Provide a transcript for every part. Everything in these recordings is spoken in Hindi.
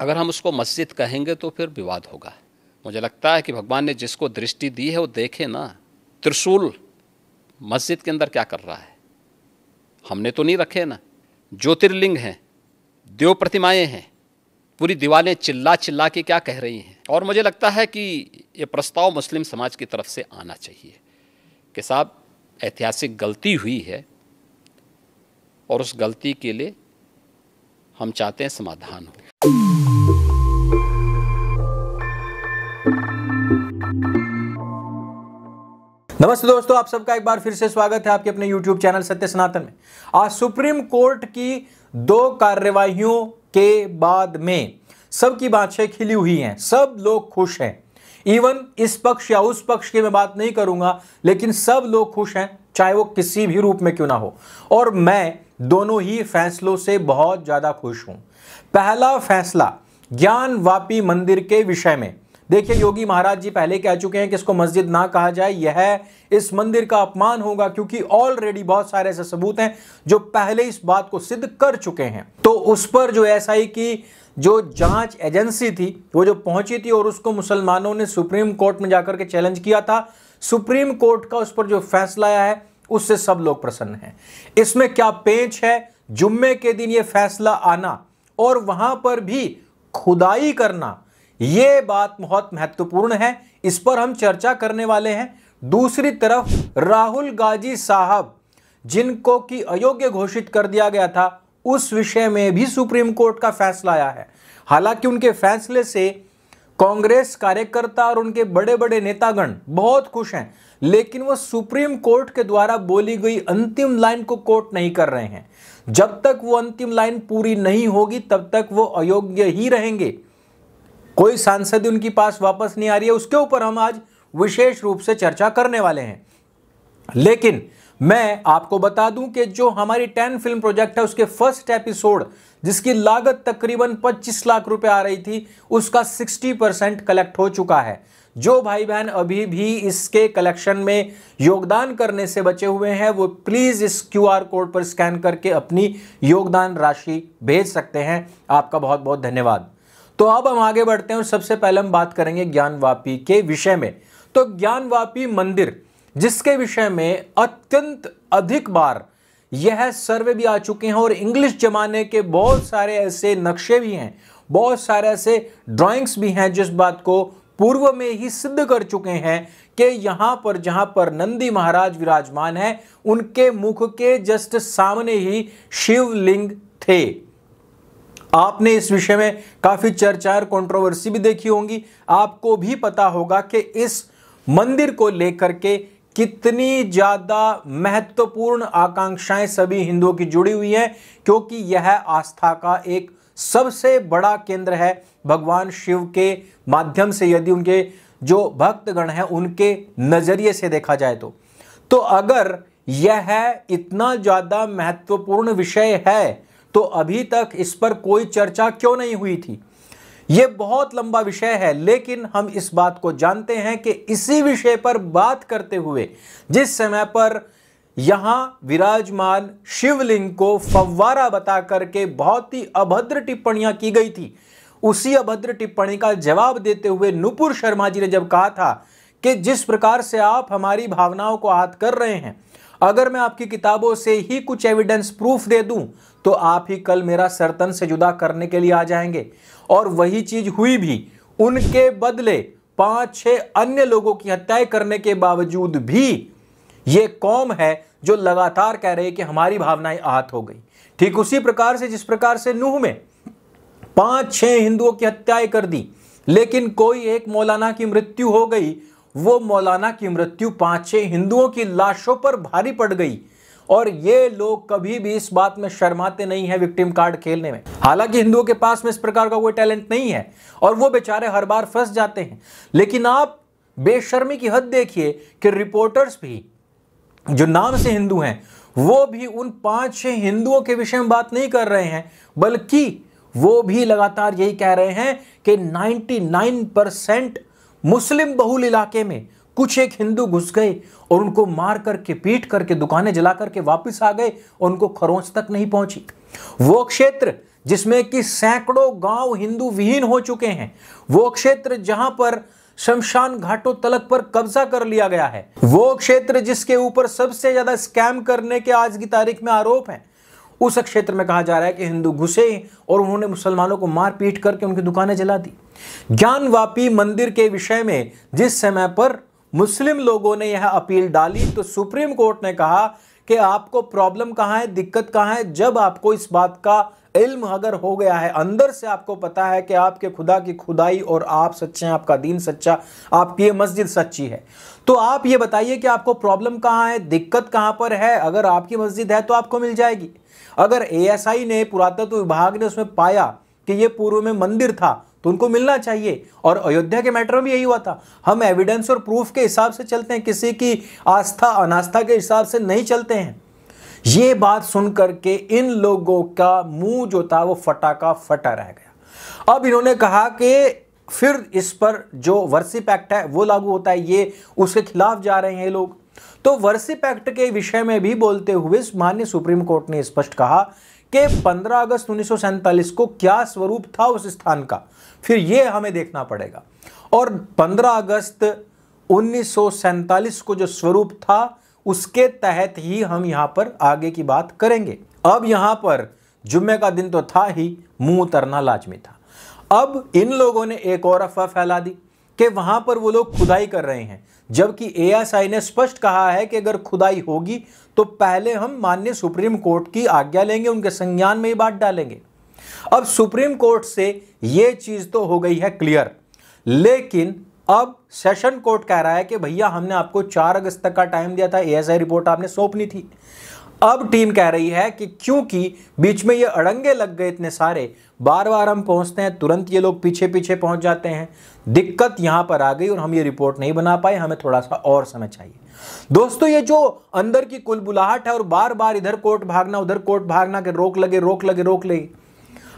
अगर हम उसको मस्जिद कहेंगे तो फिर विवाद होगा मुझे लगता है कि भगवान ने जिसको दृष्टि दी है वो देखे ना त्रिशूल मस्जिद के अंदर क्या कर रहा है हमने तो नहीं रखे ना ज्योतिर्लिंग हैं देव प्रतिमाएं हैं पूरी दीवारें चिल्ला चिल्ला के क्या कह रही हैं और मुझे लगता है कि ये प्रस्ताव मुस्लिम समाज की तरफ से आना चाहिए कि साहब ऐतिहासिक गलती हुई है और उस गलती के लिए हम चाहते हैं समाधान हो नमस्ते दोस्तों आप सबका एक बार फिर से स्वागत है आपके अपने यूट्यूब चैनल सत्य सनातन में आज सुप्रीम कोर्ट की दो कार्यवाहियों के बाद में सबकी बातें खिली हुई हैं सब लोग खुश हैं इवन इस पक्ष या उस पक्ष की मैं बात नहीं करूंगा लेकिन सब लोग खुश हैं चाहे वो किसी भी रूप में क्यों ना हो और मैं दोनों ही फैसलों से बहुत ज़्यादा खुश हूं पहला फैसला ज्ञानवापी मंदिर के विषय में देखिए योगी महाराज जी पहले कह चुके हैं कि इसको मस्जिद ना कहा जाए यह इस मंदिर का अपमान होगा क्योंकि ऑलरेडी बहुत सारे ऐसे सबूत हैं जो पहले इस बात को सिद्ध कर चुके हैं तो उस पर जो ऐसा ही की जो जांच एजेंसी थी वो जो पहुंची थी और उसको मुसलमानों ने सुप्रीम कोर्ट में जाकर के चैलेंज किया था सुप्रीम कोर्ट का उस पर जो फैसला आया है उससे सब लोग प्रसन्न हैं इसमें क्या पेंच है जुम्मे के दिन ये फैसला आना और वहां पर भी खुदाई करना ये बात बहुत महत्वपूर्ण है इस पर हम चर्चा करने वाले हैं दूसरी तरफ राहुल गाजी साहब जिनको कि अयोग्य घोषित कर दिया गया था उस विषय में भी सुप्रीम कोर्ट का फैसला आया है हालांकि उनके फैसले से कांग्रेस कार्यकर्ता और उनके बड़े बड़े नेतागण बहुत खुश हैं लेकिन वो सुप्रीम कोर्ट के द्वारा बोली गई अंतिम लाइन को कोर्ट नहीं कर रहे हैं जब तक वो अंतिम लाइन पूरी नहीं होगी तब तक वो अयोग्य ही रहेंगे कोई सांसद उनकी पास वापस नहीं आ रही है उसके ऊपर हम आज विशेष रूप से चर्चा करने वाले हैं लेकिन मैं आपको बता दूं कि जो हमारी टेन फिल्म प्रोजेक्ट है उसके फर्स्ट एपिसोड जिसकी लागत तकरीबन 25 लाख रुपए आ रही थी उसका 60 परसेंट कलेक्ट हो चुका है जो भाई बहन अभी भी इसके कलेक्शन में योगदान करने से बचे हुए हैं वो प्लीज़ इस क्यूआर कोड पर स्कैन करके अपनी योगदान राशि भेज सकते हैं आपका बहुत बहुत धन्यवाद तो अब हम आगे बढ़ते हैं और सबसे पहले हम बात करेंगे ज्ञानवापी के विषय में तो ज्ञानवापी मंदिर जिसके विषय में अत्यंत अधिक बार यह सर्वे भी आ चुके हैं और इंग्लिश जमाने के बहुत सारे ऐसे नक्शे भी हैं बहुत सारे ऐसे ड्राइंग्स भी हैं जिस बात को पूर्व में ही सिद्ध कर चुके हैं कि यहाँ पर जहां पर नंदी महाराज विराजमान है उनके मुख के जस्ट सामने ही शिवलिंग थे आपने इस विषय में काफ़ी चर्चा और कंट्रोवर्सी भी देखी होंगी आपको भी पता होगा कि इस मंदिर को लेकर के कितनी ज़्यादा महत्वपूर्ण आकांक्षाएं सभी हिंदुओं की जुड़ी हुई हैं क्योंकि यह आस्था का एक सबसे बड़ा केंद्र है भगवान शिव के माध्यम से यदि उनके जो भक्तगण हैं उनके नज़रिए से देखा जाए तो तो अगर यह इतना ज़्यादा महत्वपूर्ण विषय है तो अभी तक इस पर कोई चर्चा क्यों नहीं हुई थी ये बहुत लंबा विषय है लेकिन हम इस बात को जानते हैं कि इसी विषय पर बात करते हुए जिस समय पर यहां विराजमान शिवलिंग को फव्वारा बता करके बहुत ही अभद्र टिप्पणियां की गई थी उसी अभद्र टिप्पणी का जवाब देते हुए नुपुर शर्मा जी ने जब कहा था कि जिस प्रकार से आप हमारी भावनाओं को हाथ कर रहे हैं अगर मैं आपकी किताबों से ही कुछ एविडेंस प्रूफ दे दूं तो आप ही कल मेरा सरतन से जुदा करने के लिए आ जाएंगे और वही चीज हुई भी उनके बदले पांच छह अन्य लोगों की हत्याएं करने के बावजूद भी ये कौम है जो लगातार कह रही है कि हमारी भावनाएं आहत हो गई ठीक उसी प्रकार से जिस प्रकार से नूह में पांच छह हिंदुओं की हत्याएं कर दी लेकिन कोई एक मौलाना की मृत्यु हो गई वो मौलाना की मृत्यु पांच छह हिंदुओं की लाशों पर भारी पड़ गई और ये लोग कभी भी इस बात में शर्माते नहीं है विक्टिम कार्ड खेलने में हालांकि हिंदुओं के पास में इस प्रकार का कोई टैलेंट नहीं है और वो बेचारे हर बार फंस जाते हैं लेकिन आप बेशर्मी की हद देखिए कि रिपोर्टर्स भी जो नाम से हिंदू हैं वो भी उन पांच छह हिंदुओं के विषय में बात नहीं कर रहे हैं बल्कि वो भी लगातार यही कह रहे हैं कि 99 परसेंट मुस्लिम बहुल इलाके में कुछ एक हिंदू घुस गए और उनको मार करके पीट करके दुकानें जला करके वापस आ गए और उनको खरोंच तक नहीं पहुंची वो क्षेत्र जिसमें कि सैकड़ों गांव हिंदू विहीन हो चुके हैं वो क्षेत्र जहां पर शमशान घाटों तलक पर कब्जा कर लिया गया है वो क्षेत्र जिसके ऊपर सबसे ज्यादा स्कैम करने के आज की तारीख में आरोप है उस क्षेत्र में कहा जा रहा है कि हिंदू घुसे और उन्होंने मुसलमानों को मार पीट करके उनकी दुकानें जला दी ज्ञानवापी मंदिर के विषय में जिस समय पर मुस्लिम लोगों ने यह अपील डाली तो सुप्रीम कोर्ट ने कहा कि आपको प्रॉब्लम कहाँ है दिक्कत कहाँ है जब आपको इस बात का इल्म अगर हो गया है अंदर से आपको पता है कि आपके खुदा की खुदाई और आप सच्चे हैं आपका दीन सच्चा आपकी ये मस्जिद सच्ची है तो आप ये बताइए कि आपको प्रॉब्लम कहाँ है दिक्कत कहाँ पर है अगर आपकी मस्जिद है तो आपको मिल जाएगी अगर एएसआई ने पुरातत्व विभाग ने उसमें पाया कि ये पूर्व में मंदिर था तो उनको मिलना चाहिए और अयोध्या के मैटर में यही हुआ था हम एविडेंस और प्रूफ के हिसाब से चलते हैं किसी की आस्था अनास्था के हिसाब से नहीं चलते हैं ये बात सुन करके इन लोगों का मुंह जो था वो फटाका फटा रह गया अब इन्होंने कहा कि फिर इस पर जो वर्सिप एक्ट है वो लागू होता है ये उसके खिलाफ जा रहे हैं लोग तो वर्सिप एक्ट के विषय में भी बोलते हुए मान्य सुप्रीम कोर्ट ने स्पष्ट कहा कि 15 अगस्त उन्नीस को क्या स्वरूप था उस स्थान का फिर ये हमें देखना पड़ेगा और 15 अगस्त उन्नीस को जो स्वरूप था उसके तहत ही हम यहां पर आगे की बात करेंगे अब यहां पर जुम्मे का दिन तो था ही मुंह उतरना लाजमी था अब इन लोगों ने एक और अफवाह फैला दी कि वहां पर वो लोग खुदाई कर रहे हैं जबकि एएसआई ने स्पष्ट कहा है कि अगर खुदाई होगी तो पहले हम माननीय सुप्रीम कोर्ट की आज्ञा लेंगे उनके संज्ञान में ही बात डालेंगे अब सुप्रीम कोर्ट से यह चीज तो हो गई है क्लियर लेकिन अब सेशन कोर्ट कह रहा है कि भैया हमने आपको चार अगस्त तक का टाइम दिया था एएसआई रिपोर्ट आपने सौंपनी थी अब टीम कह रही है कि क्योंकि बीच में ये अड़ंगे लग गए इतने सारे बार बार हम पहुंचते हैं तुरंत ये लोग पीछे पीछे पहुंच जाते हैं दिक्कत यहां पर आ गई और हम ये रिपोर्ट नहीं बना पाए हमें थोड़ा सा और समय चाहिए दोस्तों ये जो अंदर की कुलबुलाहट है और बार बार इधर कोर्ट भागना उधर कोर्ट भागना के रोक लगे रोक लगे रोक लगे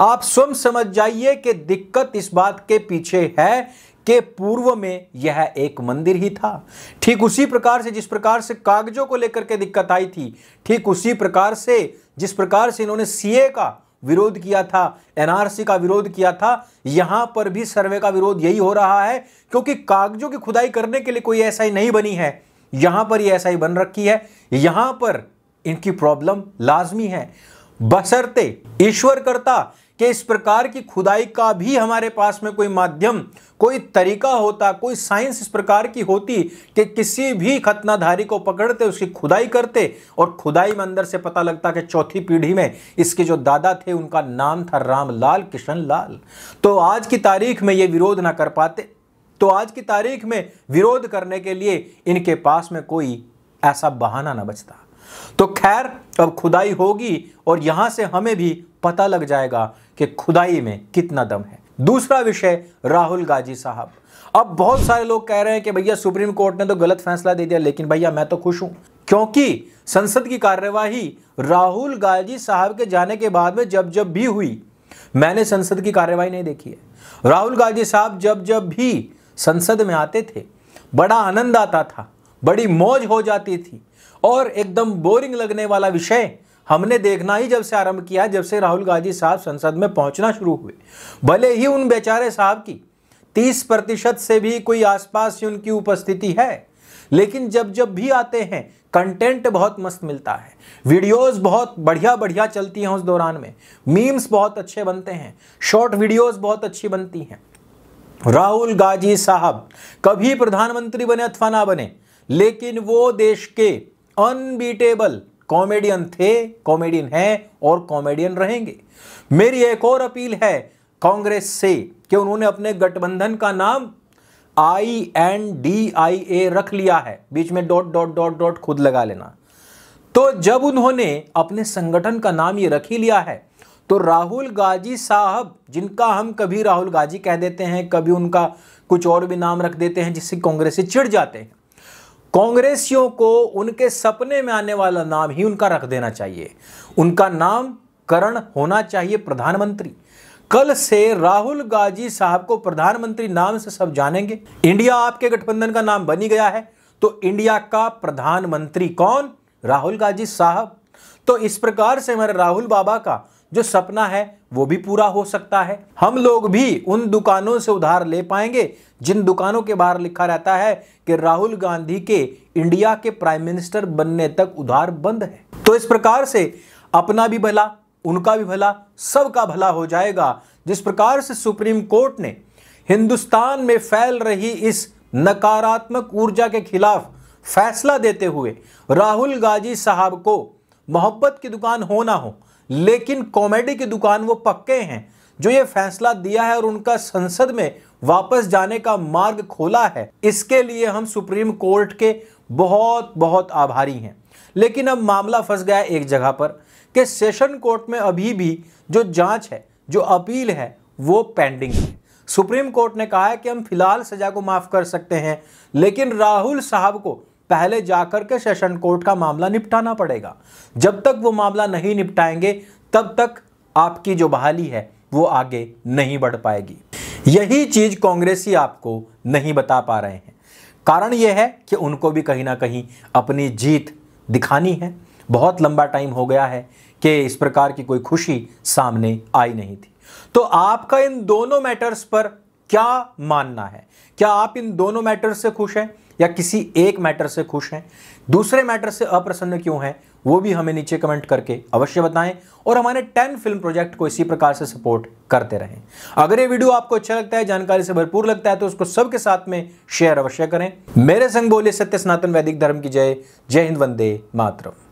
आप स्वयं समझ जाइए कि दिक्कत इस बात के पीछे है के पूर्व में यह एक मंदिर ही था ठीक उसी प्रकार से जिस प्रकार से कागजों को लेकर के दिक्कत आई थी ठीक उसी प्रकार से जिस प्रकार से इन्होंने सीए का विरोध किया था एनआरसी का विरोध किया था यहां पर भी सर्वे का विरोध यही हो रहा है क्योंकि कागजों की खुदाई करने के लिए कोई ऐसा ही नहीं बनी है यहां पर ऐसा ही बन रखी है यहां पर इनकी प्रॉब्लम लाजमी है बसरते ईश्वर करता कि इस प्रकार की खुदाई का भी हमारे पास में कोई माध्यम कोई तरीका होता कोई साइंस इस प्रकार की होती कि किसी भी खतनाधारी को पकड़ते उसकी खुदाई करते और खुदाई में अंदर से पता लगता कि चौथी पीढ़ी में इसके जो दादा थे उनका नाम था रामलाल किशन लाल तो आज की तारीख में ये विरोध ना कर पाते तो आज की तारीख में विरोध करने के लिए इनके पास में कोई ऐसा बहाना ना बचता तो खैर अब खुदाई होगी और यहां से हमें भी पता लग जाएगा कि खुदाई में कितना दम है दूसरा विषय राहुल गाजी साहब अब बहुत सारे लोग कह रहे हैं कि भैया सुप्रीम कोर्ट ने तो गलत फैसला दे दिया लेकिन भैया मैं तो खुश हूं क्योंकि संसद की कार्यवाही राहुल गाजी साहब के जाने के बाद में जब जब भी हुई मैंने संसद की कार्यवाही नहीं देखी है राहुल गांधी साहब जब जब भी संसद में आते थे बड़ा आनंद आता था बड़ी मौज हो जाती थी और एकदम बोरिंग लगने वाला विषय हमने देखना ही जब से आरंभ किया जब से राहुल गांधी साहब संसद में पहुंचना शुरू हुए भले ही उन बेचारे साहब की तीस प्रतिशत से भी कोई आसपास ही उनकी उपस्थिति है लेकिन जब जब भी आते हैं कंटेंट बहुत मस्त मिलता है वीडियोस बहुत बढ़िया बढ़िया चलती हैं उस दौरान में मीम्स बहुत अच्छे बनते हैं शॉर्ट वीडियोस बहुत अच्छी बनती हैं राहुल गांधी साहब कभी प्रधानमंत्री बने अथवा ना बने लेकिन वो देश के अनबीटेबल कॉमेडियन थे कॉमेडियन हैं और कॉमेडियन रहेंगे मेरी एक और अपील है कांग्रेस से कि उन्होंने अपने गठबंधन का नाम आई एन डी आई ए रख लिया है बीच में डॉट डॉट डॉट डॉट खुद लगा लेना तो जब उन्होंने अपने संगठन का नाम ये रख ही लिया है तो राहुल गाजी साहब जिनका हम कभी राहुल गाजी कह देते हैं कभी उनका कुछ और भी नाम रख देते हैं जिससे कांग्रेस से चिड़ जाते हैं कांग्रेसियों को उनके सपने में आने वाला नाम ही उनका रख देना चाहिए उनका नाम करण होना चाहिए प्रधानमंत्री कल से राहुल गांधी साहब को प्रधानमंत्री नाम से सब जानेंगे इंडिया आपके गठबंधन का नाम बनी गया है तो इंडिया का प्रधानमंत्री कौन राहुल गांधी साहब तो इस प्रकार से हमारे राहुल बाबा का जो सपना है वो भी पूरा हो सकता है हम लोग भी उन दुकानों से उधार ले पाएंगे जिन दुकानों के बाहर लिखा रहता है कि राहुल गांधी के इंडिया के प्राइम मिनिस्टर बनने तक उधार बंद है तो इस प्रकार से अपना भी भला उनका भी भला सबका भला हो जाएगा जिस प्रकार से सुप्रीम कोर्ट ने हिंदुस्तान में फैल रही इस नकारात्मक ऊर्जा के खिलाफ फैसला देते हुए राहुल गांधी साहब को मोहब्बत की दुकान हो ना हो लेकिन कॉमेडी की दुकान वो पक्के हैं जो ये फैसला दिया है और उनका संसद में वापस जाने का मार्ग खोला है इसके लिए हम सुप्रीम कोर्ट के बहुत बहुत आभारी हैं लेकिन अब मामला फंस गया एक जगह पर कि सेशन कोर्ट में अभी भी जो जांच है जो अपील है वो पेंडिंग है सुप्रीम कोर्ट ने कहा है कि हम फिलहाल सजा को माफ़ कर सकते हैं लेकिन राहुल साहब को पहले जाकर के सेशन कोर्ट का मामला निपटाना पड़ेगा जब तक वो मामला नहीं निपटाएंगे तब तक आपकी जो बहाली है वो आगे नहीं बढ़ पाएगी यही चीज़ कांग्रेसी आपको नहीं बता पा रहे हैं कारण यह है कि उनको भी कहीं ना कहीं अपनी जीत दिखानी है बहुत लंबा टाइम हो गया है कि इस प्रकार की कोई खुशी सामने आई नहीं थी तो आपका इन दोनों मैटर्स पर क्या मानना है क्या आप इन दोनों मैटर से खुश हैं या किसी एक मैटर से खुश हैं दूसरे मैटर से अप्रसन्न क्यों हैं वो भी हमें नीचे कमेंट करके अवश्य बताएं और हमारे टेन फिल्म प्रोजेक्ट को इसी प्रकार से सपोर्ट करते रहें अगर ये वीडियो आपको अच्छा लगता है जानकारी से भरपूर लगता है तो उसको सबके साथ में शेयर अवश्य करें मेरे संग बोले सत्य सनातन वैदिक धर्म की जय जय हिंद वंदे मातरम